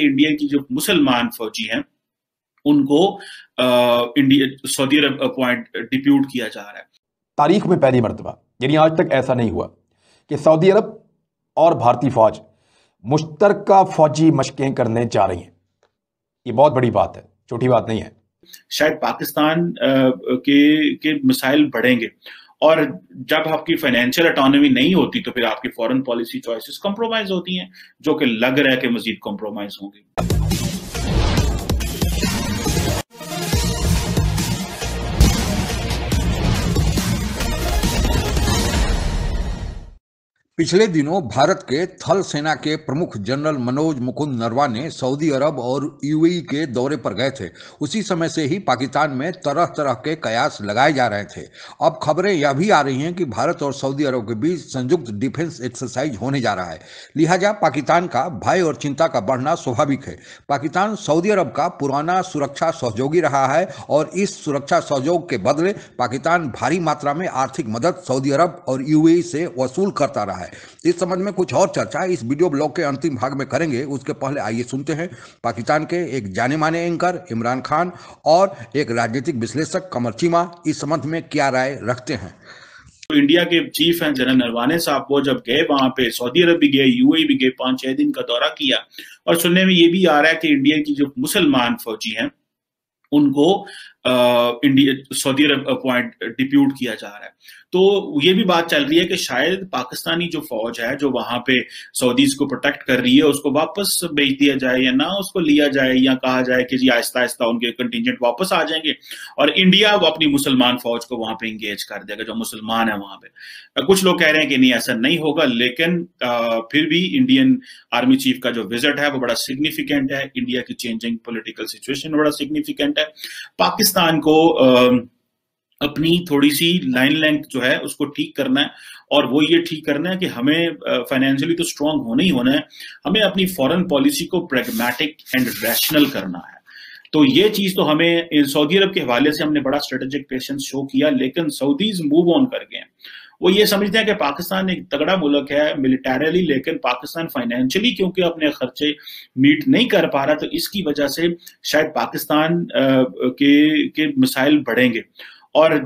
India की जो मुसलमान फौजी हैं उनको India Saudi Arab appoint depute किया जा रहा है तारीख में पहली मरतबा यानी आज तक ऐसा नहीं हुआ कि सऊदी अरब और भारतीय फौज मुश्तरक फौजी मशकें करने जा रही हैं ये बहुत बड़ी बात है छोटी बात नहीं है शायद पाकिस्तान के के मिसाइल बढ़ेंगे और जब आपकी फाइनेंशियल अटोनमी नहीं होती तो फिर आपकी फॉरेन पॉलिसी चॉइसेस कॉम्प्रोमाइज होती हैं जो कि लग रहा है कि मजीद कॉम्प्रोमाइज होंगी पिछले दिनों भारत के थल सेना के प्रमुख जनरल मनोज मुकुंद नरवा ने सऊदी अरब और यूएई के दौरे पर गए थे उसी समय से ही पाकिस्तान में तरह तरह के कयास लगाए जा रहे थे अब खबरें यह भी आ रही हैं कि भारत और सऊदी अरब के बीच संयुक्त डिफेंस एक्सरसाइज होने जा रहा है लिहाजा पाकिस्तान का भय और चिंता का बढ़ना स्वाभाविक है पाकिस्तान सऊदी अरब का पुराना सुरक्षा सहयोगी रहा है और इस सुरक्षा सहयोग के बदले पाकिस्तान भारी मात्रा में आर्थिक मदद सऊदी अरब और यू से वसूल करता रहा है है इस संबंध में कुछ और चर्चा इस वीडियो ब्लॉग के अंतिम भाग में करेंगे उसके पहले आइए सुनते हैं पाकिस्तान के एक जाने माने एंकर इमरान खान और एक राजनीतिक विश्लेषक कमर चीमा इस संबंध में क्या राय रखते हैं इंडिया के चीफ हैं जनरल नरवाने साहब वो जब गए वहां पे सऊदी अरब भी गए यूएई भी गए पांच छह दिन का दौरा किया और सुनने में ये भी आ रहा है कि इंडिया की जो मुसलमान फौजी हैं उनको India Saudi Arab appoint depute किया जा रहा है तो ये भी बात चल रही है कि शायद पाकिस्तानी जो फौज है जो वहां पे सऊदीज को प्रोटेक्ट कर रही है उसको वापस भेज दिया जाए या ना उसको लिया जाए या कहा जाए कि जी आहिस्ता आहिस्ता उनके कंटिजेंट वापस आ जाएंगे और इंडिया वो अपनी मुसलमान फौज को वहां पे इंगेज कर देगा जो मुसलमान है वहां पे कुछ लोग कह रहे हैं कि नहीं ऐसा नहीं होगा लेकिन फिर भी इंडियन आर्मी चीफ का जो विजिट है वो बड़ा सिग्निफिकेंट है इंडिया की चेंजिंग पोलिटिकल सिचुएशन बड़ा सिग्निफिकेंट है है पाकिस्तान को अपनी थोड़ी सी लाइन लेंथ जो है उसको ठीक करना है और वो ये ठीक करना है कि हमें फाइनेंशियली तो स्ट्रांग होना ही होना है हमें अपनी फॉरेन पॉलिसी को प्रेगमेटिक एंड रैशनल करना है तो ये चीज तो हमें सऊदी अरब के हवाले से हमने बड़ा स्ट्रेटेजिक पेशेंस शो किया लेकिन सऊदीज मूव ऑन कर गए हैं वो ये समझते हैं कि पाकिस्तान एक तगड़ा मुल्क है मिलिटरली लेकिन पाकिस्तान फाइनेंशियली क्योंकि अपने खर्चे मीट नहीं कर पा रहा तो इसकी वजह से शायद पाकिस्तान के के मिसाइल बढ़ेंगे और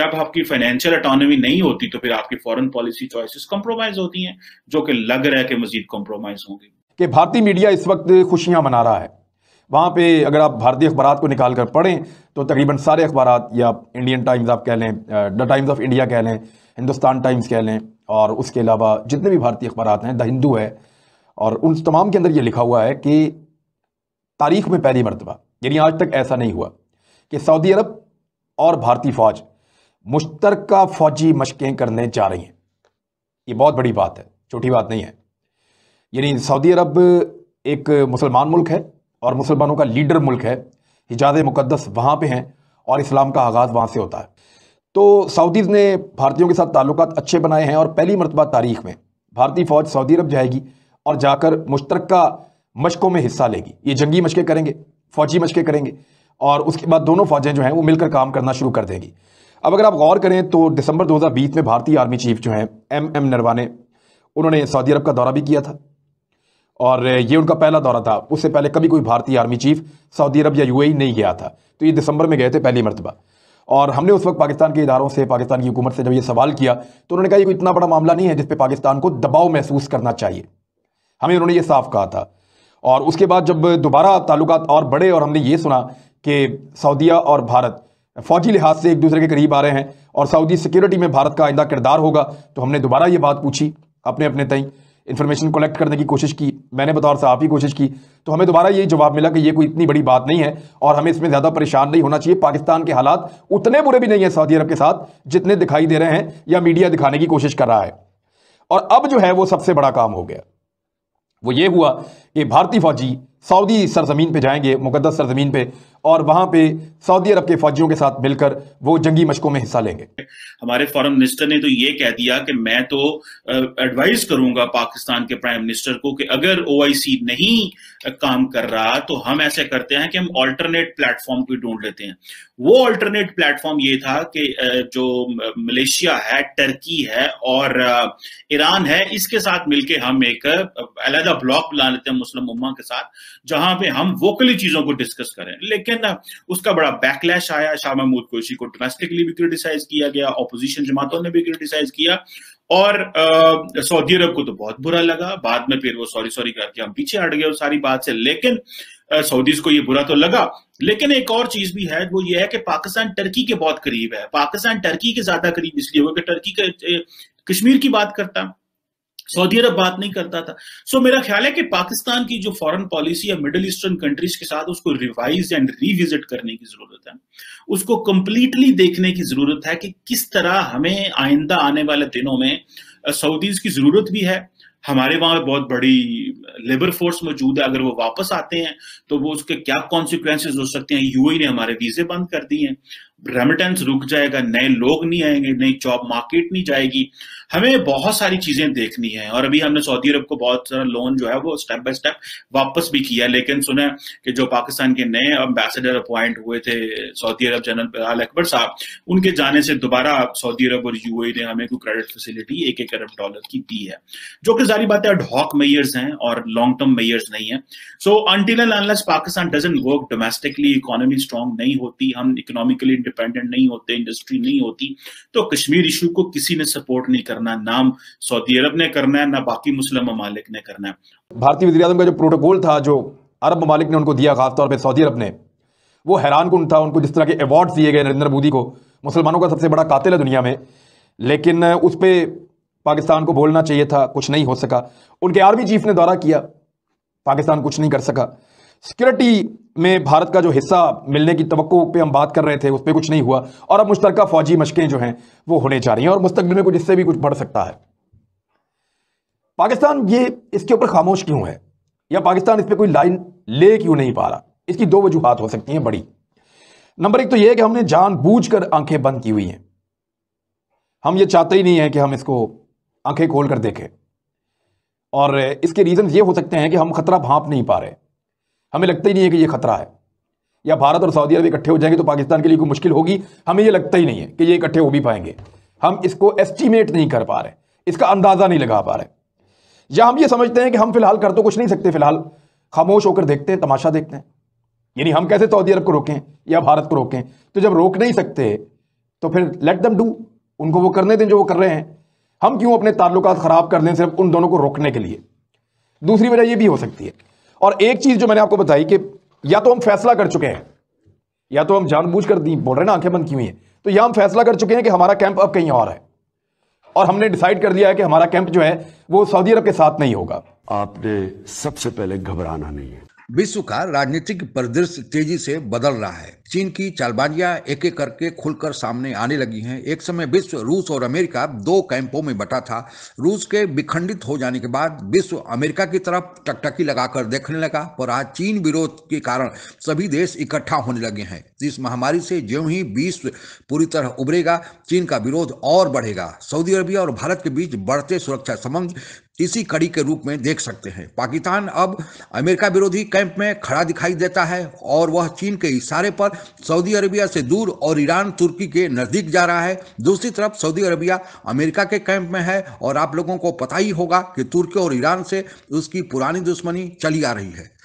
जब आपकी फाइनेंशियल अटोनमी नहीं होती तो फिर आपकी फॉरेन पॉलिसी चॉइसेस कॉम्प्रोमाइज होती हैं जो कि लग रहा है कि मजीद कॉम्प्रोमाइज होंगे कि भारतीय मीडिया इस वक्त खुशियां मना रहा है वहाँ पे अगर आप भारतीय अखबार को निकाल कर पढ़ें तो तकरीबन सारे अखबार या इंडियन टाइम्स आप कह लें द टाइम्स ऑफ इंडिया कह लें हिंदुस्तान टाइम्स कह लें और उसके अलावा जितने भी भारतीय अखबार हैं द हिंदू है और उन तमाम के अंदर ये लिखा हुआ है कि तारीख में पहली मरतबा यानी आज तक ऐसा नहीं हुआ कि सऊदी अरब और भारतीय फ़ौज मुश्तर फ़ौजी मशकें करने जा रही हैं ये बहुत बड़ी बात है छोटी बात नहीं है यानी सऊदी अरब एक मुसलमान मुल्क है और मुसलमानों का लीडर मुल्क है हिजाज मुकदस वहाँ पर हैं और इस्लाम का आगाज़ वहाँ से होता है तो सऊदीज़ ने भारतीयों के साथ ताल्लुक अच्छे बनाए हैं और पहली मरतबा तारीख में भारतीय फ़ौज सऊदी अरब जाएगी और जाकर मुश्तर मशकों में हिस्सा लेगी ये जंगी मशकें करेंगे फ़ौजी मशकें करेंगे और उसके बाद दोनों फ़ौजें जो हैं वो मिलकर काम करना शुरू कर देंगी अब अगर आप गौर करें तो दिसंबर 2020 में भारतीय आर्मी चीफ जो हैं एम एम नरवाने उन्होंने सऊदी अरब का दौरा भी किया था और ये उनका पहला दौरा था उससे पहले कभी कोई भारतीय आर्मी चीफ सऊदी अरब या यूएई नहीं गया था तो ये दिसंबर में गए थे पहली मरतबा और हमने उस वक्त पाकिस्तान के इदारों से पाकिस्तान की हुकूमत से जब ये सवाल किया तो उन्होंने कहा कि इतना बड़ा मामला नहीं है जिस पर पाकिस्तान को दबाव महसूस करना चाहिए हमें उन्होंने ये साफ कहा था और उसके बाद जब दोबारा ताल्लुक और बढ़े और हमने ये सुना कि सऊदिया और भारत फौजी लिहाज से एक दूसरे के करीब आ रहे हैं और सऊदी सिक्योरिटी में भारत का आइंदा किरदार होगा तो हमने दोबारा ये बात पूछी अपने अपने तय इन्फॉर्मेशन कलेक्ट करने की कोशिश की मैंने बतौर साहब ही कोशिश की तो हमें दोबारा ये जवाब मिला कि ये कोई इतनी बड़ी बात नहीं है और हमें इसमें ज़्यादा परेशान नहीं होना चाहिए पाकिस्तान के हालात उतने बुरे भी नहीं हैं सऊदी अरब के साथ जितने दिखाई दे रहे हैं या मीडिया दिखाने की कोशिश कर रहा है और अब जो है वो सबसे बड़ा काम हो गया वो ये हुआ कि भारतीय फौजी सऊदी सरजमीन पर जाएंगे मुकदस सरजमीन पर और वहां पे सऊदी अरब के फौजियों के साथ मिलकर वो जंगी मशकों में हिस्सा लेंगे हमारे फॉरेन मिनिस्टर ने तो ये कह दिया कि मैं तो एडवाइस करूंगा पाकिस्तान के प्राइम मिनिस्टर को कि अगर ओआईसी नहीं काम कर रहा तो हम ऐसे करते हैं कि हम ऑल्टरनेट प्लेटफॉर्म भी ढूंढ लेते हैं वो ऑल्टरनेट प्लेटफॉर्म ये था कि जो मलेशिया है टर्की है और ईरान है इसके साथ मिलकर हम एक अलहदा ब्लॉक ला लेते हैं मुस्लिम उम्मा के साथ जहां पे हम वोकली चीजों को डिस्कस करें लेकिन ना उसका बड़ा बैकलैश आया शाह महमूद कुरैशी को डोमेस्टिकली भी क्रिटिसाइज किया गया ऑपोजिशन जमातों ने भी क्रिटिसाइज किया और सऊदी अरब को तो बहुत बुरा लगा बाद में फिर वो सॉरी सॉरी करके हम पीछे हट गए सारी बात से लेकिन सऊदीज को ये बुरा तो लगा लेकिन एक और चीज भी है वो ये है कि पाकिस्तान टर्की के बहुत करीब है पाकिस्तान टर्की के ज्यादा करीब इसलिए हुआ कि टर्की के कश्मीर की बात करता है सऊदी अरब बात नहीं करता था सो so, मेरा ख्याल है कि पाकिस्तान की जो फॉरेन पॉलिसी है मिडिल ईस्टर्न कंट्रीज के साथ उसको रिवाइज एंड रिविजिट करने की जरूरत है उसको कंप्लीटली देखने की जरूरत है कि किस तरह हमें आइंदा आने वाले दिनों में सऊदीज की जरूरत भी है हमारे वहां बहुत बड़ी लेबर फोर्स मौजूद है अगर वो वापस आते हैं तो वो उसके क्या कॉन्सिक्वेंसेज हो सकते हैं यू ने हमारे वीजे बंद कर दिए हैं रेमिटेंस रुक जाएगा नए लोग नहीं आएंगे नई जॉब मार्केट नहीं जाएगी हमें बहुत सारी चीजें देखनी है और अभी हमने सऊदी अरब को बहुत सारा लोन जो है वो स्टेप बाय स्टेप वापस भी किया लेकिन सुना कि जो पाकिस्तान के नए अम्बेसडर अपॉइंट हुए थे Saudi Arab general Bilal Akbar sahib उनके जाने से दोबारा सऊदी अरब और यू e ने हमें कोई क्रेडिट फैसिलिटी एक एक अरब डॉलर की दी है जो कि सारी बातें अडॉक मेयर्स हैं और लॉन्ग टर्म मेयर्स नहीं है so until and unless Pakistan doesn't work domestically economy strong नहीं होती हम इकोनॉमिकली इंडिपेंडेंट नहीं होते इंडस्ट्री नहीं होती तो कश्मीर इशू को किसी ने सपोर्ट नहीं कर करना है नाम सऊदी अरब ने करना है ना बाकी मुस्लिम ममालिक ने करना है भारतीय वजी का जो प्रोटोकॉल था जो अरब ममालिक ने उनको दिया खासतौर पर सऊदी अरब ने वो हैरान कन था उनको जिस तरह के अवार्ड दिए गए नरेंद्र मोदी को मुसलमानों का सबसे बड़ा कातिल है दुनिया में लेकिन उस पर पाकिस्तान को बोलना चाहिए था कुछ नहीं हो सका उनके आर्मी चीफ ने दौरा किया पाकिस्तान कुछ नहीं कर सका सिक्योरिटी में भारत का जो हिस्सा मिलने की तो पे हम बात कर रहे थे उस पर कुछ नहीं हुआ और अब मुश्तरक फौजी मशकें जो हैं वो होने जा रही हैं और मुस्तबिल में कुछ इससे भी कुछ बढ़ सकता है पाकिस्तान ये इसके ऊपर खामोश क्यों है या पाकिस्तान इस पर कोई लाइन ले क्यों नहीं पा रहा इसकी दो वजूहत हो सकती हैं बड़ी नंबर एक तो यह कि हमने जान आंखें बंद की हुई हैं हम ये चाहते ही नहीं है कि हम इसको आंखें खोल कर देखें और इसके रीज़न ये हो सकते हैं कि हम खतरा भांप नहीं पा रहे हमें लगता ही नहीं है कि ये खतरा है या भारत और सऊदी अरब इकट्ठे हो जाएंगे तो पाकिस्तान के लिए कोई मुश्किल होगी हमें ये लगता ही नहीं है कि ये इकट्ठे हो भी पाएंगे हम इसको एस्टिमेट नहीं कर पा रहे इसका अंदाज़ा नहीं लगा पा रहे या हम ये समझते हैं कि हम फिलहाल कर तो कुछ नहीं सकते फिलहाल खामोश होकर देखते हैं तमाशा देखते हैं यानी हम कैसे सऊदी अरब को रोकें या भारत को रोकें तो जब रोक नहीं सकते तो फिर लेट दम डू उनको वो करने दें जो वो कर रहे हैं हम क्यों अपने ताल्लुकात ख़राब कर दें सिर्फ उन दोनों को रोकने के लिए दूसरी वजह ये भी हो सकती है और एक चीज जो मैंने आपको बताई कि या तो हम फैसला कर चुके हैं या तो हम जानबूझ कर दी बोल रहे ना आंखें बंद की हुई है तो या हम फैसला कर चुके हैं कि हमारा कैंप अब कहीं और है और हमने डिसाइड कर दिया है कि हमारा कैंप जो है वो सऊदी अरब के साथ नहीं होगा आपने सबसे पहले घबराना नहीं है विश्व का राजनीतिक परिदृश्य तेजी से बदल रहा है चीन की चालबाजियां एक एक करके खुलकर सामने आने लगी हैं एक समय विश्व रूस और अमेरिका दो कैंपों में बटा था रूस के विखंडित हो जाने के बाद विश्व अमेरिका की तरफ टकटकी लगाकर देखने लगा पर आज चीन विरोध के कारण सभी देश इकट्ठा होने लगे हैं इस महामारी से ज्यो ही विश्व पूरी तरह उभरेगा चीन का विरोध और बढ़ेगा सऊदी अरबिया और भारत के बीच बढ़ते सुरक्षा संबंध इसी कड़ी के रूप में देख सकते हैं पाकिस्तान अब अमेरिका विरोधी कैंप में खड़ा दिखाई देता है और वह चीन के इशारे पर सऊदी अरबिया से दूर और ईरान तुर्की के नज़दीक जा रहा है दूसरी तरफ सऊदी अरबिया अमेरिका के कैंप में है और आप लोगों को पता ही होगा कि तुर्की और ईरान से उसकी पुरानी दुश्मनी चली आ रही है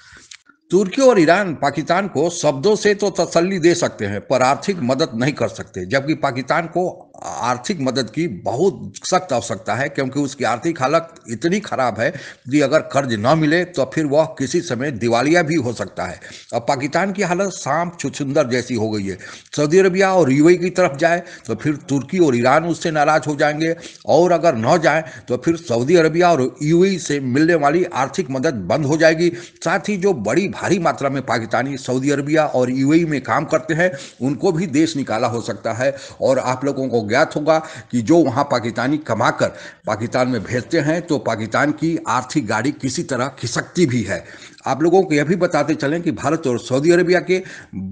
तुर्की और ईरान पाकिस्तान को शब्दों से तो तसल्ली दे सकते हैं पर आर्थिक मदद नहीं कर सकते जबकि पाकिस्तान को आर्थिक मदद की बहुत सख्त आवश्यकता है क्योंकि उसकी आर्थिक हालत इतनी खराब है कि अगर कर्ज न मिले तो फिर वह किसी समय दिवालिया भी हो सकता है और पाकिस्तान की हालत सांप छुछुंदर जैसी हो गई है सऊदी अरबिया और यूएई की तरफ जाए तो फिर तुर्की और ईरान उससे नाराज हो जाएंगे और अगर न जाए तो फिर सऊदी अरबिया और यू से मिलने वाली आर्थिक मदद बंद हो जाएगी साथ ही जो बड़ी भारी मात्रा में पाकिस्तानी सऊदी अरबिया और यू में काम करते हैं उनको भी देश निकाला हो सकता है और आप लोगों को ज्ञात होगा कि जो वहाँ पाकिस्तानी कमाकर पाकिस्तान में भेजते हैं तो पाकिस्तान की आर्थिक गाड़ी किसी तरह खिसकती भी है आप लोगों को यह भी बताते चलें कि भारत और सऊदी अरेबिया के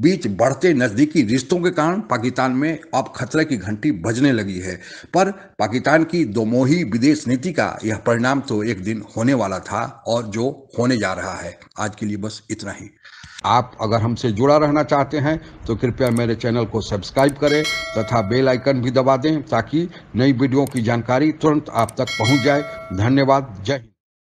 बीच बढ़ते नज़दीकी रिश्तों के कारण पाकिस्तान में अब खतरे की घंटी बजने लगी है पर पाकिस्तान की दोमोही विदेश नीति का यह परिणाम तो एक दिन होने वाला था और जो होने जा रहा है आज के लिए बस इतना ही आप अगर हमसे जुड़ा रहना चाहते हैं तो कृपया मेरे चैनल को सब्सक्राइब करें तथा बेल आइकन भी दबा दें ताकि नई वीडियो की जानकारी तुरंत आप तक पहुंच जाए धन्यवाद जय